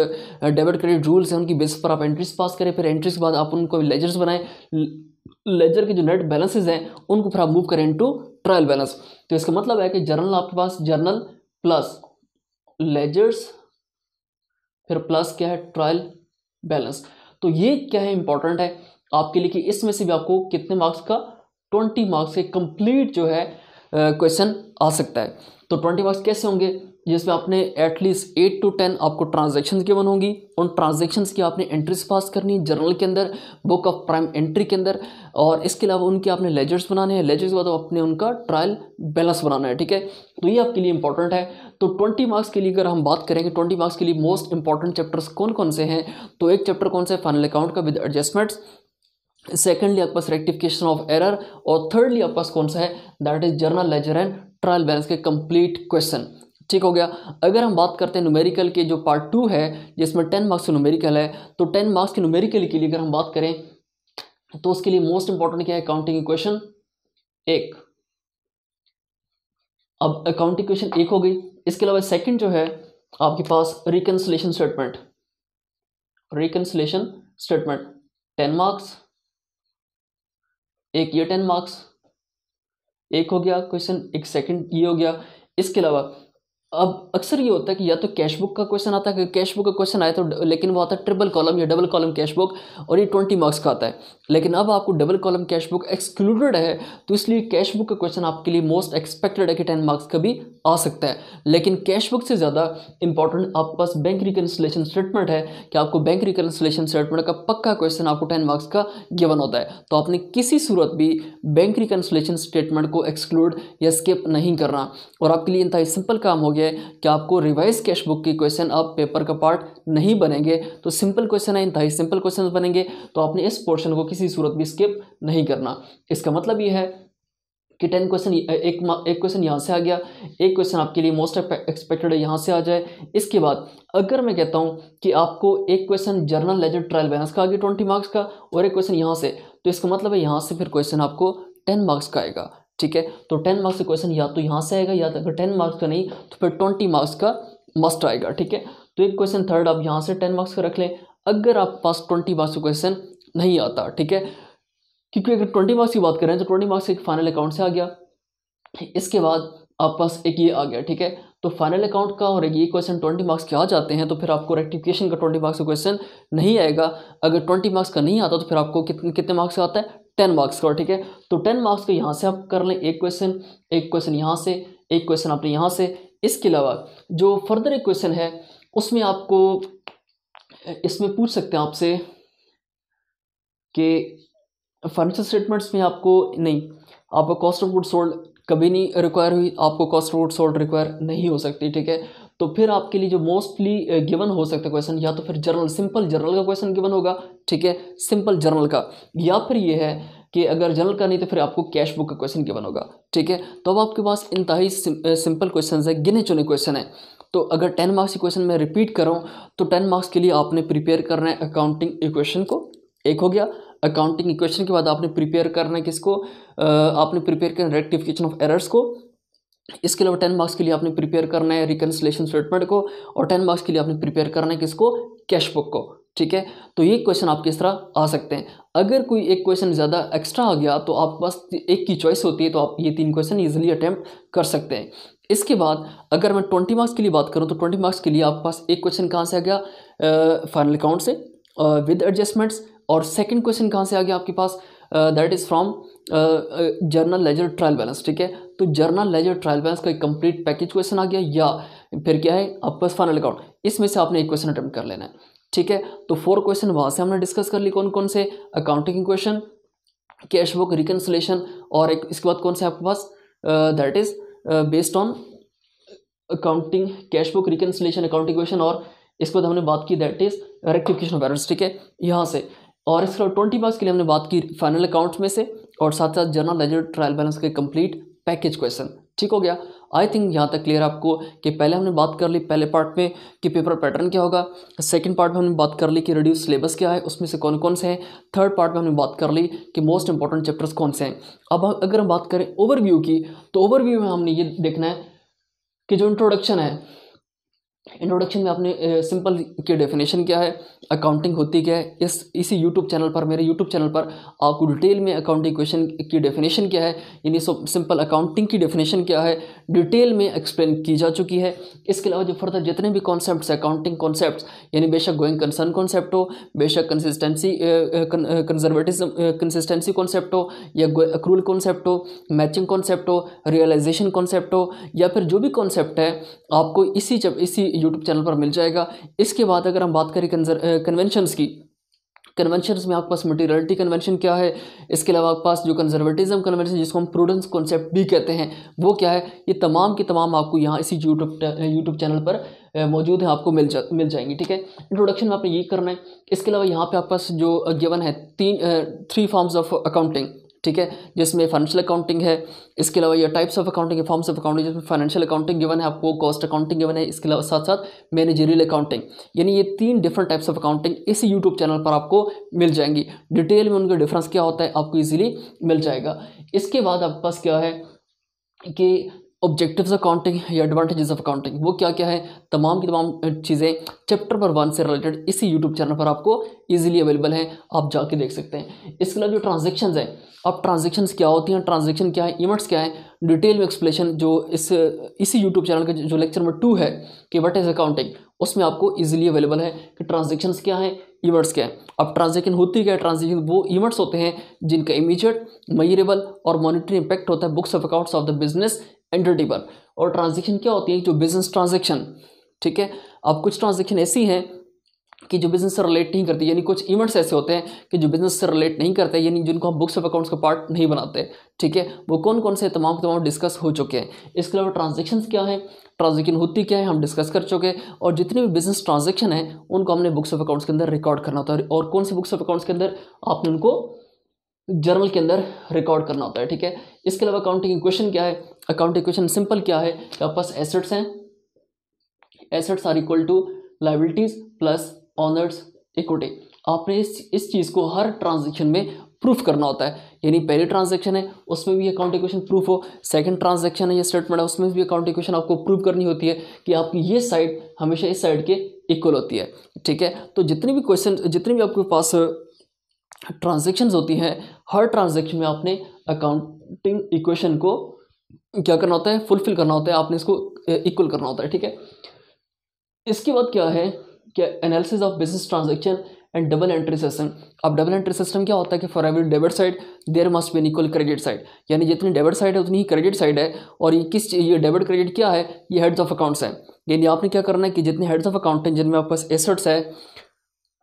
डेबिट क्रेडिट रूल्स हैं उनकी बेसिस पर आप एंट्रीज पास करें फिर एंट्रीज के बाद आप उनको लेजर्स बनाएं लेजर के जो नेट बैलेंसेज हैं उनको फिर आप मूव करें इनटू ट्रायल बैलेंस तो इसका मतलब है कि जर्नल आपके पास जर्नल प्लस लेजर्स फिर प्लस क्या है ट्रायल बैलेंस तो ये क्या है इंपॉर्टेंट है आपके लिए कि इसमें से भी आपको कितने मार्क्स का ट्वेंटी मार्क्स के कंप्लीट जो है क्वेश्चन आ सकता है तो ट्वेंटी मार्क्स कैसे होंगे जिसमें आपने एटलीस्ट एट टू टेन आपको ट्रांजेक्शन गिवन होंगी उन ट्रांजेक्शन की आपने एंट्रीज पास करनी है जर्नल के अंदर बुक ऑफ प्राइम एंट्री के अंदर और इसके अलावा उनके आपने लेजर्स बनाने हैं लेजर्स के बाद आपने उनका ट्रायल बैलेंस बनाना है ठीक है तो ये आपके लिए इंपॉर्टेंट है तो ट्वेंटी मार्क्स के लिए अगर हम बात करेंगे ट्वेंटी मार्क्स के लिए मोस्ट इंपॉर्टेंट चैप्टर्स कौन कौन से हैं तो एक चैप्टर कौन सा है फाइनल अकाउंट का विद एडजस्टमेंट्स सेकेंडली आपके पास रेक्टिफिकेशन ऑफ एरर और थर्डली आपके पास कौन सा है that is journal ledger and trial balance के कंप्लीट क्वेश्चन ठीक हो गया अगर हम बात करते हैं न्यूमेरिकल के जो पार्ट टू है जिसमें टेन मार्क्स की न्यूमेरिकल है तो टेन मार्क्स की न्यूमेरिकल के लिए अगर हम बात करें तो उसके लिए मोस्ट इंपॉर्टेंट क्या है अकाउंटिंग इक्वेशन एक अब अकाउंटिंग इक्वेशन एक हो गई इसके अलावा सेकंड जो है आपके पास reconciliation statement reconciliation statement ten marks एक ये टेन मार्क्स एक हो गया क्वेश्चन एक सेकंड ये हो गया इसके अलावा अब अक्सर ये होता है कि या तो कैश बुक का क्वेश्चन आता है कैश बुक का क्वेश्चन आया तो लेकिन वो आता है ट्रिपल कॉलम या डबल कॉलम कैश बुक और ये ट्वेंटी मार्क्स का आता है लेकिन अब आपको double column cash book excluded है तो इसलिए कैश बुक का क्वेश्चन आपके लिए मोस्ट एक्सपेक्टेड है कि टेन मार्क्स का भी आ सकता है लेकिन कैश बुक से ज़्यादा इंपॉर्टेंट आपके पास बैंक रिकनसलेशन स्टेटमेंट है कि आपको बैंक रिकनसलेशन स्टेटमेंट का पक्का क्वेश्चन आपको टेन मार्क्स का गिवन होता है तो आपने किसी सूरत भी बैंक रिकनसलेशन स्टेटमेंट को एक्सक्लूड या स्किप नहीं करना और आपके लिए इतना सिंपल काम हो गया करेंगे कि आपको रिवाइज कैश बुक की क्वेश्चन अब पेपर का पार्ट नहीं बनेंगे तो सिंपल क्वेश्चन है इंतहाई सिंपल क्वेश्चन बनेंगे तो आपने इस पोर्शन को किसी सूरत भी स्किप नहीं करना इसका मतलब ये है कि टेन क्वेश्चन एक एक क्वेश्चन यहाँ से आ गया एक क्वेश्चन आपके लिए मोस्ट एक्सपेक्टेड है यहाँ से आ जाए इसके बाद अगर मैं कहता हूँ कि आपको एक question journal ledger trial balance का आ गया ट्वेंटी मार्क्स का और एक क्वेश्चन यहाँ से तो इसका मतलब है यहाँ से फिर क्वेश्चन आपको टेन मार्क्स का आएगा ठीक है तो टेन मार्क्स का क्वेश्चन या तो यहाँ से आएगा या तो अगर टेन मार्क्स का नहीं तो फिर ट्वेंटी मार्क्स का मस्ट आएगा ठीक है तो एक क्वेश्चन थर्ड आप यहाँ से टेन मार्क्स का रख लें अगर आप पास ट्वेंटी मार्क्स का क्वेश्चन नहीं आता ठीक है क्योंकि अगर ट्वेंटी मार्क्स की बात करें तो ट्वेंटी मार्क्स एक फाइनल अकाउंट से आ गया इसके बाद आप पास एक ये आ गया ठीक है तो फाइनल अकाउंट का और ये क्वेश्चन ट्वेंटी मार्क्स के आ जाते हैं तो फिर आपको रेक्टिफिकेशन का ट्वेंटी मार्क्स का क्वेश्चन नहीं आएगा अगर ट्वेंटी मार्क्स का नहीं आता तो फिर आपको कितने कितने मार्क्स आता है टेन मार्क्स का ठीक है तो टेन मार्क्स को यहाँ से आप कर लें एक क्वेश्चन एक क्वेश्चन यहाँ से एक क्वेश्चन आपने यहाँ से इसके अलावा जो फर्दर एक क्वेश्चन है उसमें आपको इसमें पूछ सकते हैं आपसे कि फाइनेंशियल स्टेटमेंट्स में आपको नहीं आपको कॉस्ट ऑफ गुड सोल्ड कभी नहीं रिक्वायर हुई आपको cost of good sold require नहीं हो सकती ठीक है तो फिर आपके लिए जो मोस्टली गिवन uh, हो सकता है क्वेश्चन या तो फिर जर्नल सिंपल जर्नल का क्वेश्चन गिवन होगा ठीक है सिंपल जर्नल का या फिर ये है कि अगर जर्नल का नहीं तो फिर आपको कैश बुक का क्वेश्चन गिवन होगा ठीक है तो अब आपके पास इंतहाई सिं, सिंपल क्वेश्चन है गिने चुने क्वेश्चन है तो अगर टेन मार्क्स के क्वेश्चन मैं रिपीट करूँ तो टेन मार्क्स के लिए आपने प्रिपेयर करना है अकाउंटिंग इक्वेशन को एक हो गया अकाउंटिंग इक्वेशन के बाद आपने प्रिपेयर करना है किसको uh, आपने प्रिपेयर करना रेक्टिफिकेशन ऑफ एरर्स को इसके अलावा टेन मार्क्स के लिए आपने प्रिपेयर करना है रिकन्सलेशन स्टेटमेंट को और टेन मार्क्स के लिए आपने प्रिपेयर करना है किसको कैश बुक को ठीक है तो ये क्वेश्चन आपके इस तरह आ सकते हैं अगर कोई एक क्वेश्चन ज़्यादा एक्स्ट्रा आ गया तो आपके पास एक की चॉइस होती है तो आप ये तीन क्वेश्चन ईजिली अटैम्प्ट कर सकते हैं इसके बाद अगर मैं ट्वेंटी मार्क्स के लिए बात करूँ तो ट्वेंटी मार्क्स के लिए आपके पास एक क्वेश्चन कहाँ से आ गया फाइनल अकाउंट से विद एडजस्टमेंट्स और सेकेंड क्वेश्चन कहाँ से आ गया आपके पास that is from journal ledger trial balance ठीक है तो जर्नल लेजर ट्रायल बैलेंस का एक कंप्लीट पैकेज क्वेश्चन आ गया या फिर क्या है आपका फाइनल अकाउंट इसमें से आपने एक क्वेश्चन अटैम्प्ट कर लेना है ठीक है तो फोर क्वेश्चन वहाँ से हमने डिस्कस कर ली कौन कौन से accounting question cash book reconciliation और एक इसके बाद कौन से आपके पास that is based on accounting cash book reconciliation accounting question और इसके बाद हमने बात की दैट इज़ रेक्टिफिकेशन बैलेंस ठीक है यहाँ से और इसके बाद ट्वेंटी मार्क्स के लिए हमने बात की फाइनल अकाउंट में से और साथ साथ जर्नल लेजर ट्रायल बैलेंस के कंप्लीट पैकेज क्वेश्चन ठीक हो गया आई थिंक यहाँ तक क्लियर आपको कि पहले हमने बात कर ली पहले पार्ट में कि पेपर पैटर्न क्या होगा सेकंड पार्ट में हमने बात कर ली कि रिड्यूस सिलेबस क्या है उसमें से कौन कौन से हैं थर्ड पार्ट में हमने बात कर ली कि मोस्ट इंपॉर्टेंट चैप्टर्स कौन से हैं अब अगर हम बात करें ओवरव्यू की तो ओवरव्यू में हमने ये देखना है कि जो इंट्रोडक्शन है इंट्रोडक्शन में आपने सिंपल के डेफिनेशन क्या है अकाउंटिंग होती क्या है इस इसी यूट्यूब चैनल पर मेरे यूट्यूब चैनल पर आपको डिटेल में अकाउंटिंग क्वेश्चन की डेफिनेशन क्या है यानी सिंपल अकाउंटिंग की डेफिनेशन क्या है डिटेल में एक्सप्लेन की जा चुकी है इसके अलावा जो फर्दर जितने भी कॉन्सेप्ट अकाउंटिंग कॉन्सेप्ट यानी बेशक गोइंग कंसर्न कॉन्सेप्ट हो बेशक कंसिस्टेंसी कंजर्वेटिज्म कंसिस्टेंसी कॉन्सेप्ट हो या अक्रूल कॉन्सेप्ट हो मैचिंग कॉन्सेप्ट हो रियलाइजेशन कॉन्सेप्ट हो या फिर जो भी कॉन्सेप्ट है आपको इसी जब इसी यूट्यूब चैनल पर मिल जाएगा इसके बाद अगर हम बात करें कन्वेंशन की कन्वेंशन में आपके पास मटेरियलिटी कन्वेंशन क्या है इसके अलावा आपके पास जो कंजर्वेटिज्म कन्वेंशन जिसको हम प्रूडेंस कॉन्सेप्ट भी कहते हैं वो क्या है ये तमाम के तमाम आपको यहाँ इसी यूट्यूब यूट्यूब चैनल पर मौजूद है आपको मिल जा मिल जाएंगी ठीक है इंट्रोडक्शन में आपने ये करना है इसके अलावा यहाँ पे आपके पास जो गिवन है तीन थ्री फॉर्म्स ऑफ अकाउंटिंग ठीक है जिसमें फाइनेंशियल अकाउंटिंग है इसके अलावा ये टाइप्स ऑफ अकाउंटिंग है फॉर्म्स ऑफ अकाउंटिंग जिसमें फाइनेंशियल अकाउंटिंग गिवन है आपको कॉस्ट अकाउंटिंग गिवन है इसके अलावा साथ साथ मैनेजरियल अकाउंटिंग यानी ये तीन डिफरेंट टाइप्स ऑफ अकाउंटिंग इस यूट्यूब चैनल पर आपको मिल जाएंगी डिटेल में उनका डिफरेंस क्या होता है आपको ईजिली मिल जाएगा इसके बाद आपके पास क्या है कि ऑब्जेक्टिव्स अकाउंटिंग या एडवांटेजेस ऑफ अकाउंटिंग वो क्या क्या है तमाम की तमाम चीज़ें चैप्टर पर वन से रिलेटेड इसी यूट्यूब चैनल पर आपको इजीली अवेलेबल है आप जाके देख सकते हैं इसके अलावा जो ट्रांजेक्शन हैं अब ट्रांजेक्शन क्या होती हैं ट्रांजेक्शन क्या है इवेंट्स क्या है डिटेल में एक्सप्लेशन जो इस इसी यूट्यूब चैनल का जो लेक्चर नंबर टू है कि वट इज़ अकाउंटिंग उसमें आपको इजीली अवेलेबल है कि ट्रांजेक्शन क्या है इवेंट्स क्या है अब ट्रांजेक्शन होती क्या है ट्रांजेक्शन वो इवेंट्स होते हैं जिनका इमीजिएट मयरेबल और मॉनिटरी इम्पैक्ट होता है books of accounts of the business entity पर और ट्रांजेक्शन क्या होती है जो बिजनेस ट्रांजेक्शन ठीक है अब कुछ ट्रांजेक्शन ऐसी हैं कि जो बिजनेस से रिलेट नहीं करती यानी कुछ इवेंट्स ऐसे होते हैं कि जो बिजनेस से रिलेट नहीं करते यानी जिनको हम बुक्स ऑफ अकाउंट्स का पार्ट नहीं बनाते ठीक है वो कौन कौन से तमाम तमाम डिस्कस हो चुके हैं इसके अलावा ट्रांजेक्शन क्या है ट्रांजेक्शन होती क्या है हम डिस्कस कर चुके हैं और जितने भी बिजनेस ट्रांजेक्शन हैं उनको हमने बुक्स ऑफ अकाउंट्स के अंदर रिकॉर्ड करना होता है और कौन से बुक्स ऑफ अकाउंट्स के अंदर आपने उनको जर्नल के अंदर रिकॉर्ड करना होता है ठीक है इसके अलावा अकाउंटिंग क्वेश्चन क्या है अकाउंट इक्वेशन सिंपल क्या है तो कि पास एसेट्स हैं assets are equal to liabilities plus owners equity आपने इस इस चीज़ को हर ट्रांजेक्शन में प्रूफ करना होता है यानी पहली ट्रांजेक्शन है उसमें भी अकाउंट इक्वेशन प्रूफ हो सेकंड ट्रांजेक्शन है या स्टेटमेंट है उसमें भी अकाउंट इक्वेशन आपको प्रूफ करनी होती है कि आपकी ये साइड हमेशा इस साइड के इक्वल होती है ठीक है तो जितनी भी क्वेश्चन जितनी भी आपके पास ट्रांजेक्शन होती हैं हर ट्रांजेक्शन में आपने अकाउंटिंग इक्वेशन को क्या करना होता है फुलफिल करना होता है आपने इसको इक्वल करना होता है ठीक है इसके बाद क्या है क्या analysis of business transaction and double entry system अब डबल एंट्री सिस्टम क्या होता है कि for every debit side there must be an equal credit side यानी जितनी डेबिट साइड है उतनी ही क्रेडिट साइड है और ये किस ये डेबिट क्रेडिट क्या है ये हेड्स ऑफ अकाउंट्स है यानी आपने क्या करना है कि जितने हेड्स ऑफ अकाउंट हैं जिनमें आपके पास एसेट्स है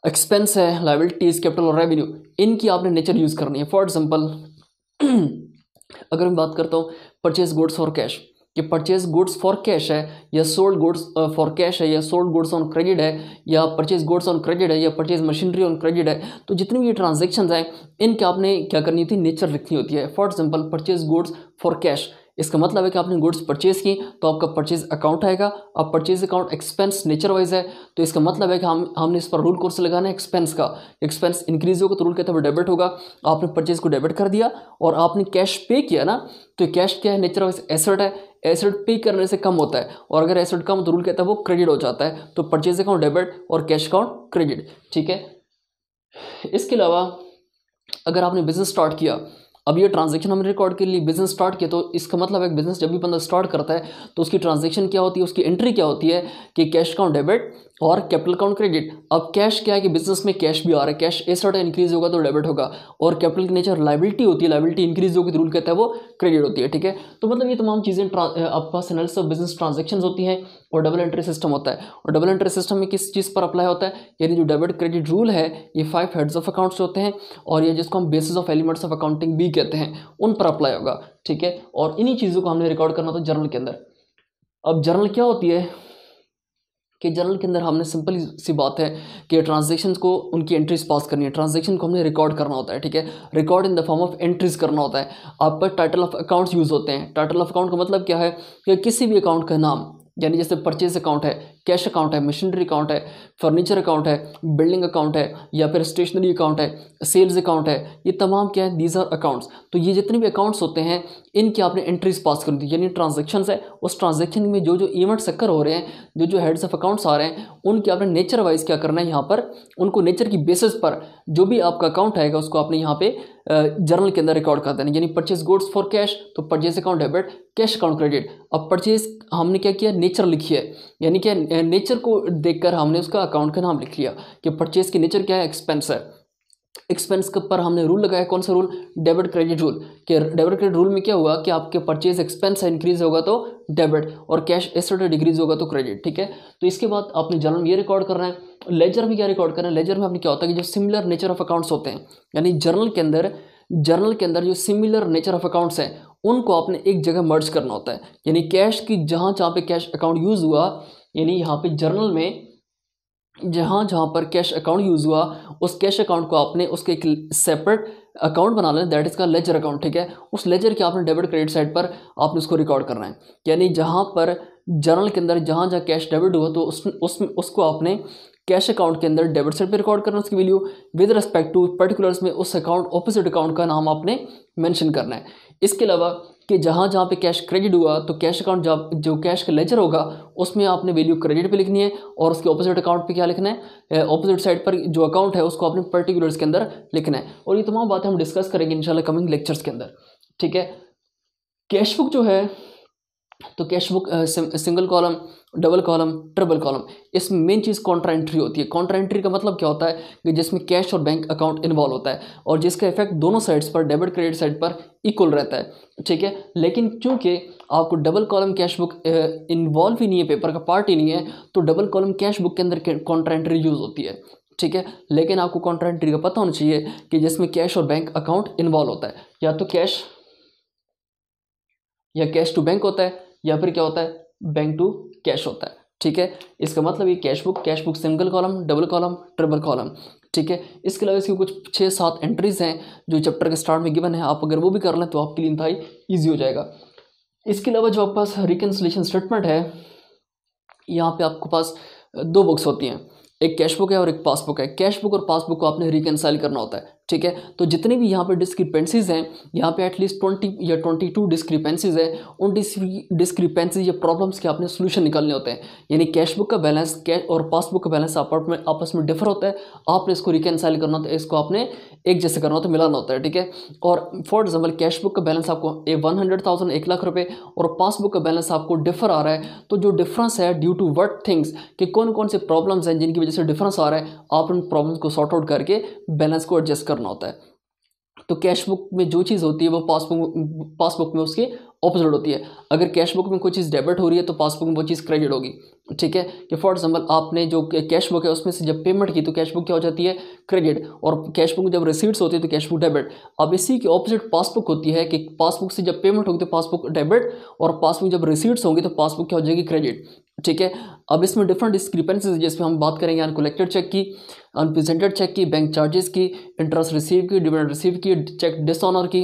एक्सपेंस है लाइबिलिटीज़ कैपिटल और रेवेन्यू इनकी आपने नेचर यूज़ करनी है फॉर एग्जाम्पल <clears throat> अगर मैं बात करता हूँ परचेज गुड्स फॉर कैश कि परचेज गुड्स फॉर कैश है या सोल्ड गुड्स फॉर कैश है या सोल्ड गुड्स ऑन क्रेडिट है या परचेज गुड्स ऑन क्रेडिट है या परचेज मशीनरी ऑन क्रेडिट है तो जितनी भी ट्रांजेक्शन हैं इनके आपने क्या करनी होती है नेचर लिखनी होती है for example purchase goods for cash इसका मतलब है कि आपने गुड्स परचेज़ की तो आपका परचेज अकाउंट आएगा अब purchase account expense nature wise है तो इसका मतलब है कि हम हमने इस पर रूल कोर्स लगाना है एक्सपेंस का एक्सपेंस इंक्रीज होगा तो रूल कहते हैं डेबिट होगा आपने परचेज को डेबिट कर दिया और आपने कैश पे किया ना तो कैश क्या है नेचर वाइज एसेट है एसेट पे करने से कम होता है और अगर एसेट कम तो रूल कहता है वो क्रेडिट हो जाता है तो परचेज अकाउंट डेबिट और कैश अकाउंट क्रेडिट ठीक है इसके अलावा अगर आपने बिज़नेस स्टार्ट किया अब ये ट्रांजेक्शन हमने रिकॉर्ड के लिए बिजनेस स्टार्ट किया तो इसका मतलब एक बिजनेस जब भी बंदा स्टार्ट करता है तो उसकी ट्रांजेक्शन क्या होती है उसकी एंट्री क्या होती है कि कैश अकाउंट डेबिट और कैपिटल अकाउंट क्रेडिट अब कैश क्या है कि बिजनेस में कैश भी आ रहा है कैश ए सर्टन इंक्रीज होगा तो डेबिट होगा और कैपिटल की नेचर लाइबिलिटी होती है लाइबिलिटी इंक्रीज होगी तो रूल कहता है वो क्रेडिट होती है ठीक है तो मतलब ये तमाम चीज़ें आपके पास एनालिसिस ऑफ बिजनेस ट्रांजेक्शन होती हैं और डबल एंट्री सिस्टम होता है और डबल एंट्री सिस्टम में किस चीज़ पर अप्लाई होता है यानी जो डेबिट क्रेडिट रूल है ये फाइव हेड्स ऑफ अकाउंट्स होते हैं और ये जिसको हम basis of elements of accounting भी कहते हैं उन पर अप्लाई होगा ठीक है और इन्हीं चीज़ों को हमने रिकॉर्ड करना होता है जर्नल के अंदर अब जर्नल क्या होती है कि जर्नल के अंदर हमने सिंपल सी बात है कि ट्रांजेक्शन को उनकी एंट्रीज पास करनी है ट्रांजेक्शन को हमने रिकॉर्ड करना होता है ठीक है record in the form of entries करना होता है आपका टाइटल ऑफ अकाउंट्स यूज़ होते हैं टाइटल ऑफ अकाउंट का मतलब क्या है कि किसी भी अकाउंट का नाम यानी जैसे परचेज अकाउंट है कैश अकाउंट है मशीनरी अकाउंट है फर्नीचर अकाउंट है बिल्डिंग अकाउंट है या फिर स्टेशनरी अकाउंट है सेल्स अकाउंट है ये तमाम क्या है दीज आर अकाउंट्स तो ये जितने भी अकाउंट्स होते हैं इनकी आपने एंट्रीज पास करनी थी यानी ट्रांजेक्शन है उस ट्रांजेक्शन में जो जो इवेंट्स अक्कर हो रहे हैं जो जो हेड्स ऑफ अकाउंट्स आ रहे हैं उनकी आपने नेचर वाइज क्या करना है यहाँ पर उनको नेचर की बेसिस पर जो भी आपका अकाउंट आएगा उसको आपने यहाँ पर जर्नल के अंदर रिकॉर्ड करते हैं यानी परचेज गुड्स फॉर कैश तो purchase account debit cash account credit अब परचेज हमने क्या किया नेचर लिखी है यानी कि नेचर को देखकर हमने उसका अकाउंट का नाम लिख लिया कि परचेज की नेचर क्या है एक्सपेंस है एक्सपेंस के पर हमने रूल लगाया कौन सा रूल डेबिट क्रेडिट रूल कि डेबिट क्रेडिट रूल में क्या हुआ कि आपके परचेज एक्सपेंस इंक्रीज होगा तो डेबिट और कैश एसेट डिक्रीज होगा तो क्रेडिट ठीक है तो इसके बाद आपने जर्नल में ये रिकॉर्ड करना है लेजर में क्या रिकॉर्ड करना है लेजर में आपने क्या होता है कि जो सिमिलर नेचर ऑफ अकाउंट्स होते हैं यानी जर्नल के अंदर जर्नल के अंदर जो सिमिलर नेचर ऑफ अकाउंट्स हैं उनको आपने एक जगह मर्ज करना होता है यानी कैश की जहाँ जहाँ पे कैश अकाउंट यूज़ हुआ यानी यहाँ पे जर्नल में जहाँ जहाँ पर कैश अकाउंट यूज़ हुआ उस कैश अकाउंट को आपने उसके एक सेपरेट अकाउंट बना लेना दैट इज़ का लेजर अकाउंट ठीक है उस लेजर के आपने डेबिट क्रेडिट साइड पर आपने उसको रिकॉर्ड करना है यानी जहाँ पर जर्नल के अंदर जहाँ जहाँ कैश डेबिट हुआ तो उस, उस उसको आपने कैश अकाउंट के अंदर डेबिट साइड पर रिकॉर्ड करना उसकी value with respect to particulars में उस अकाउंट ऑपोजिट अकाउंट का नाम आपने मैंशन करना है इसके अलावा कि जहाँ जहाँ पे कैश क्रेडिट हुआ तो कैश अकाउंट जब जो कैश का लेजर होगा उसमें आपने वैल्यू क्रेडिट पे लिखनी है और उसके ऑपोजिट अकाउंट पे क्या लिखना है ऑपोजिट साइड पर जो अकाउंट है उसको आपने पर्टिकुलर्स के अंदर लिखना है और ये तमाम बातें हम डिस्कस करेंगे इंशाल्लाह कमिंग लेक्चर्स के अंदर ठीक है कैश बुक जो है तो cash book single column double column triple column इसमें मेन चीज़ कॉन्ट्रा एंट्री होती है कॉन्ट्रा एंट्री का मतलब क्या होता है कि जिसमें कैश और बैंक अकाउंट इन्वॉल्व होता है और जिसका इफेक्ट दोनों साइड्स पर डेबिट क्रेडिट साइड पर इक्वल रहता है ठीक है लेकिन क्योंकि आपको double column cash book involve ही नहीं है पेपर का पार्ट ही नहीं है तो डबल कॉलम कैश बुक के अंदर कॉन्ट्रा एंट्री यूज़ होती है ठीक है लेकिन आपको कॉन्ट्रा एंट्री का पता होना चाहिए कि जिसमें कैश और बैंक अकाउंट इन्वॉल्व होता है या तो कैश या कैश टू बैंक होता है या फिर क्या होता है बैंक टू कैश होता है ठीक है इसका मतलब ये cash book cash book single column double column triple column ठीक है इसके अलावा इसकी कुछ छः सात एंट्रीज हैं जो चैप्टर के स्टार्ट में गिवन है आप अगर वो भी कर लें तो आपके लिए इंतहाई ईजी हो जाएगा इसके अलावा जो आपके पास रिकन्सलेशन स्टेटमेंट है यहाँ पे आपके पास दो बुक्स होती हैं एक कैश बुक है और एक पासबुक है कैश बुक और पासबुक को आपने रिकनसाइल करना होता है ठीक है तो जितने भी यहाँ पर डिस्क्रिपेंसीज हैं यहाँ पे एटलीस्ट ट्वेंटी या ट्वेंटी टू डिस्क्रिपेंसीज है उन डिस्क्रिपेंसीज या प्रॉब्लम्स के आपने सोल्यूशन निकालने होते हैं यानी कैश बुक का बैलेंस कैश और पासबुक का बैलेंस आपस में आपस में डिफर होता है आपने इसको रिकनसाइल करना होता है इसको आपने एक जैसे करना हो तो मिलाना होता है ठीक है और फॉर एग्जाम्पल कैश बुक का बैलेंस आपको ए वन हंड्रेड थाउजेंड एक लाख रुपये और पासबुक का बैलेंस आपको डिफर आ रहा है तो जो डिफरेंस है ड्यू टू वट थिंग्स कि कौन कौन से प्रॉब्लम्स हैं जिनकी वजह से डिफरेंस आ रहा है आप उन प्रॉब्लम्स को सॉर्ट आउट करके बैलेंस को एडजस्ट करना होता है तो कैश बुक में जो चीज़ होती है वो पासबुक पासबुक में उसकी ऑपोजिट होती है अगर कैश बुक में कोई चीज़ डेबिट हो रही है तो पासबुक में वो चीज़ क्रेडिट होगी ठीक है कि फॉर एग्जाम्पल आपने जो कैश बुक है उसमें से जब पेमेंट की तो कैश बुक क्या हो जाती है क्रेडिट और कैश बुक जब रिसीट्स होती है तो कैश बुक डेबिट अब इसी के ऑपोजिट पासबुक होती है कि पासबुक से जब पेमेंट होगी तो पासबुक डेबिट और पासबुक जब रिसीट्स होंगी तो पासबुक क्या हो जाएगी क्रेडिट ठीक है अब इसमें डिफरेंट डिस्क्रिपेंसीज जिसमें हम बात करेंगे अनकोलेक्टेड चेक की अनप्रजेंटेड चेक की बैंक चार्जेस की इंटरेस्ट रिसीव की डिविडेंड रिसीव की चेक डिसऑनर की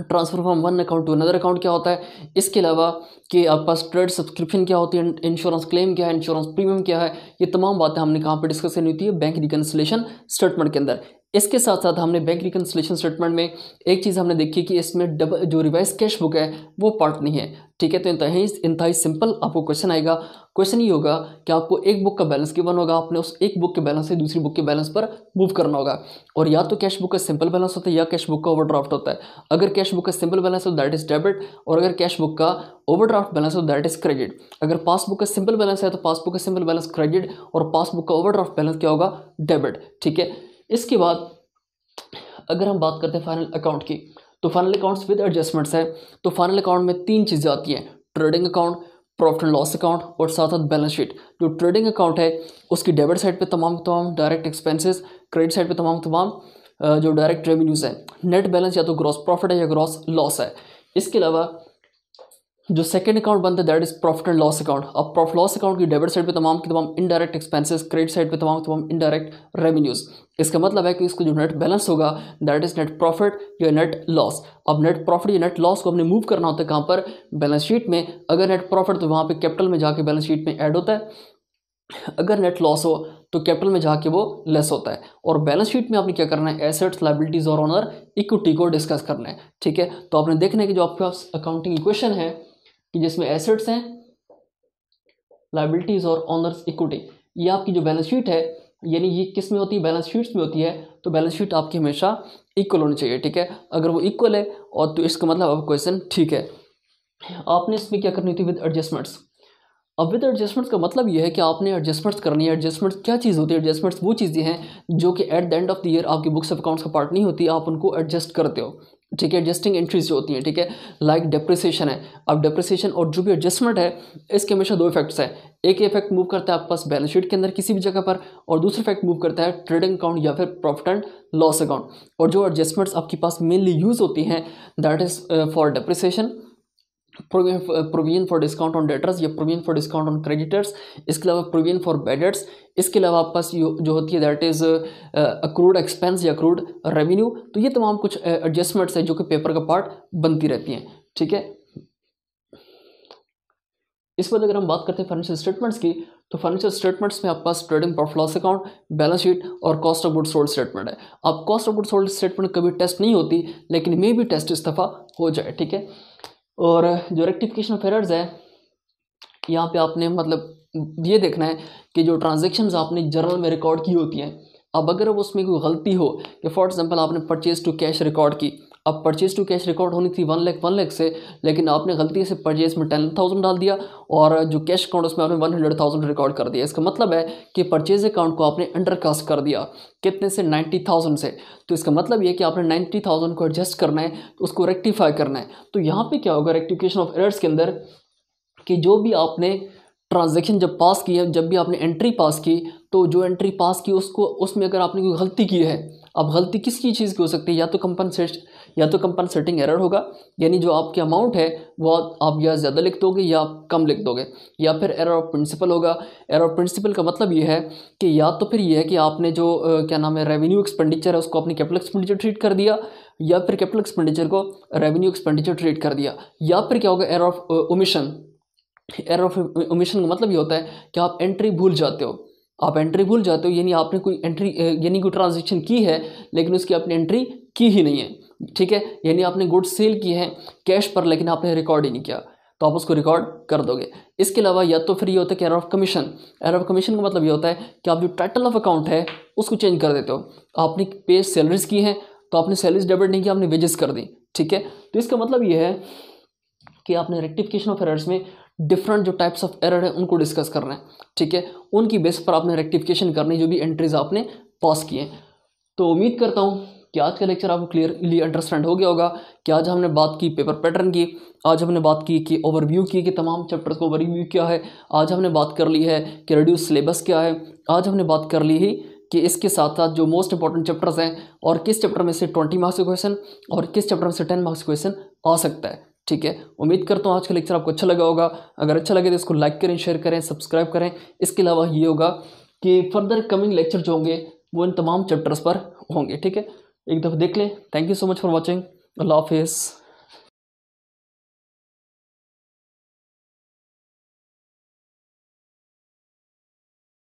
transfer from one account to another account क्या होता है इसके अलावा कि आपके पास ट्रेड सब्सक्रिप्शन क्या होती है इंश्योरेंस क्लेम क्या है इंश्योरेंस प्रीमियम क्या है ये तमाम बातें हमने कहाँ पर डिस्कस करनी होती है बैंक रिकन्सलेशन स्टेटमेंट के अंदर इसके साथ साथ हमने बैंक रिकन्सलेशन स्टेटमेंट में एक चीज़ हमने देखी कि इसमें डबल जो रिवाइज कैश बुक है वो पार्ट नहीं है ठीक है तो इंतहाई ही सिंपल आपको क्वेश्चन आएगा क्वेश्चन ये होगा कि आपको एक बुक का बैलेंस गिवन होगा आपने उस एक बुक के बैलेंस से दूसरी बुक के बैलेंस पर मूव करना होगा और या तो कैश बुक का सिंपल बैलेंस होता है या कैश बुक का ओवरड्राफ्ट होता है अगर कैश बुक का सिंपल बैलेंस हो दैट इज डेबिट और अगर कैश बुक का ओवरड्राफ्ट बैलेंस हो दैट इज क्रेडिट अगर पासबुक का सिंपल बैलेंस है तो पासबुक का सिंपल बैलेंस क्रेडिट और पासबुक का ओवरड्राफ्ट बैलेंस क्या होगा डेबिट ठीक है इसके बाद अगर हम बात करते हैं फाइनल अकाउंट की तो फाइनल अकाउंट्स विद एडजस्टमेंट्स है तो फाइनल अकाउंट में तीन चीज़ें आती हैं trading account profit and loss account और साथ साथ बैलेंस शीट जो ट्रेडिंग अकाउंट है उसकी डेबिट साइड पे तमाम तमाम डायरेक्ट एक्सपेंसेस क्रेडिट साइड पे तमाम तमाम जो डायरेक्ट रेवेन्यूज़ हैं नेट बैलेंस या तो ग्रॉस प्रॉफिट है या ग्रॉस लॉस है इसके अलावा जो सेकंड अकाउंट बनता है that is profit and loss account अब प्रॉफिट लॉस अकाउंट की डेबिट साइड पे तमाम के तमाम इनडायरेक्ट एक्सपेंसेस क्रेडिट साइड पे तमाम तमाम इनडायरेक्ट रेवेन्यूज इसका मतलब है कि इसको जो नेट बैलेंस होगा दैट इज नेट प्रॉफिट या नेट लॉस अब नेट प्रॉफिट या नेट लॉस को हमने मूव करना होता है कहाँ पर बैलेंस शीट में अगर नेट प्रॉफिट तो वहाँ पर कैपिटल में जाके बैलेंस शीट में एड होता है अगर नेट लॉस हो तो कैपिटल में जाके वो लेस होता है और बैलेंस शीट में आपने क्या करना है एसेट्स लाइबिलिटीज़ और ऑनर इक्विटी को डिस्कस करना है ठीक है तो आपने देखना है कि जो आपके पास अकाउंटिंग इक्वेशन है कि जिसमें एसेट्स हैं लाइबिलिटीज़ और ऑनर्स इक्विटी ये आपकी जो बैलेंस शीट है यानी ये किस में होती है बैलेंस शीट्स में होती है तो बैलेंस शीट आपकी हमेशा इक्वल होनी चाहिए ठीक है अगर वो इक्वल है और तो इसका मतलब अब क्वेश्चन ठीक है आपने इसमें क्या करनी होती है विद एडजस्टमेंट्स अब विद एडजस्टमेंट्स का मतलब यह है कि आपने एडजस्टमेंट्स करनी है एडजस्टमेंट्स क्या चीज़ होती है एडजस्टमेंट्स वो चीज़ें हैं जो कि at the end of the year आपकी बुक्स ऑफ अकाउंट्स का पार्ट नहीं होती आप उनको एडजस्ट करते हो ठीक है एडजस्टिंग एंट्रीज जो होती हैं ठीक है लाइक डिप्रिसिएशन है अब डिप्रिसिएशन और जो भी एडजस्टमेंट है इसके हमेशा दो इफेक्ट्स हैं एक इफेक्ट मूव करता है आपके पास बैलेंस शीट के अंदर किसी भी जगह पर और दूसरा इफेक्ट मूव करता है ट्रेडिंग अकाउंट या फिर प्रॉफिट एंड लॉस अकाउंट और जो एडजस्टमेंट्स आपके पास मेनली यूज़ होती हैं that is for depreciation provision for discount on debtors या provision for discount on creditors इसके अलावा प्रोविजन फॉर बैडेट्स इसके अलावा आपके पास जो होती है दैट इज़ अक्रूड एक्सपेंस या अक्रूड रेवेन्यू तो ये तमाम कुछ एडजस्टमेंट्स uh, हैं जो कि पेपर का पार्ट बनती रहती हैं ठीक है इस बाद अगर हम बात करते हैं फाइनेंशियल स्टेटमेंट्स की तो फाइनेंशियल स्टेटमेंट्स में आपके पास trading profit loss account balance sheet और cost of good sold statement है अब cost of good sold statement कभी टेस्ट नहीं होती लेकिन मे भी टेस्ट इस्तीफा हो जाए ठीक है और जो रेक्टिफिकेशन ऑफ एरर्स है यहाँ पे आपने मतलब ये देखना है कि जो ट्रांजेक्शन्स आपने जर्नल में रिकॉर्ड की होती हैं अब अगर उसमें कोई गलती हो कि फॉर एग्जांपल आपने परचेज टू कैश रिकॉर्ड की अब परचेज टू कैश रिकॉर्ड होनी थी वन लैख वन लैख से लेकिन आपने गलती से परचेज में टेन थाउजेंड डाल दिया और जो कैश अकाउंट उसमें आपने वन हंड्रेड थाउजेंड रिकॉर्ड कर दिया इसका मतलब है कि परचेज अकाउंट को आपने अंडरकास्ट कर दिया कितने से नाइन्टी थाउजेंड से तो इसका मतलब ये कि आपने नाइन्टी थाउजेंड को एडजस्ट करना है तो उसको रेक्टिफाई करना है तो यहाँ पर क्या होगा रेक्टिफिकेशन ऑफ एरर्स के अंदर कि जो भी आपने ट्रांजेक्शन जब पास की है जब भी आपने एंट्री पास की तो जो एंट्री पास की उसको उसमें अगर आपने कोई गलती की है अब गलती किसकी चीज़ की हो सकती है या तो कंपनसेट या तो कंपनसेटिंग एरर होगा यानी जो आपके अमाउंट है वो आप या ज़्यादा लिख दोगे या कम लिख दोगे या फिर एरर ऑफ प्रिंसिपल होगा एरर ऑफ प्रिंसिपल का मतलब ये है कि या तो फिर ये है कि आपने जो क्या नाम है रेवेन्यू एक्सपेंडिचर है उसको अपनी कैपिटल एक्सपेंडिचर ट्रीट कर दिया या फिर कैपिटल एक्सपेंडिचर को रेवेन्यू एक्सपेंडिचर ट्रीट कर दिया या फिर क्या होगा error of omission error of omission का मतलब ये होता है कि आप एंट्री भूल जाते हो आप एंट्री भूल जाते हो यानी आपने कोई एंट्री यानी कोई ट्रांजेक्शन की है लेकिन उसकी आपने एंट्री की ही नहीं है ठीक है यानी आपने गुड्स सेल किए हैं कैश पर लेकिन आपने रिकॉर्ड ही नहीं किया तो आप उसको रिकॉर्ड कर दोगे इसके अलावा या तो फिर ये होता है कि error of commission error of commission का मतलब ये होता है कि आप जो टाइटल ऑफ अकाउंट है उसको चेंज कर देते हो आपने पे सैलरीज की हैं तो आपने सैलरीज डेबिट नहीं की आपने वेजेस कर दी ठीक है तो इसका मतलब ये है कि आपने रेक्टिफिकेशन ऑफ एरर्स में डिफरेंट जो टाइप्स ऑफ एरर है उनको डिस्कस करना है ठीक है उनकी बेस पर आपने रेक्टिफिकेशन करनी जो भी एंट्रीज आपने पास किए तो उम्मीद करता हूँ कि आज का लेक्चर आपको क्लियरली अंडरस्टैंड हो गया होगा कि आज हमने बात की पेपर पैटर्न की आज हमने बात की कि ओवरव्यू की कि तमाम चैप्टर्स का ओवरव्यू क्या है आज हमने बात कर ली है कि रिड्यूस सिलेबस क्या है आज हमने बात कर ली है कि इसके साथ साथ जो मोस्ट इंपॉर्टेंट चैप्टर्स हैं और किस चैप्टर में से ट्वेंटी मार्क्स के क्वेश्चन और किस चैप्टर में से टेन मार्क्स क्वेश्चन आ सकता है ठीक है उम्मीद करता हूँ आज का लेक्चर आपको अच्छा लगा होगा अगर अच्छा लगे तो इसको लाइक करें शेयर करें सब्सक्राइब करें इसके अलावा ये होगा कि फर्दर कमिंग लेक्चर जो होंगे वो इन तमाम चैप्टर्स पर होंगे ठीक है एक दफ़ा देख लें thank you so much for watching Allah हाफिज़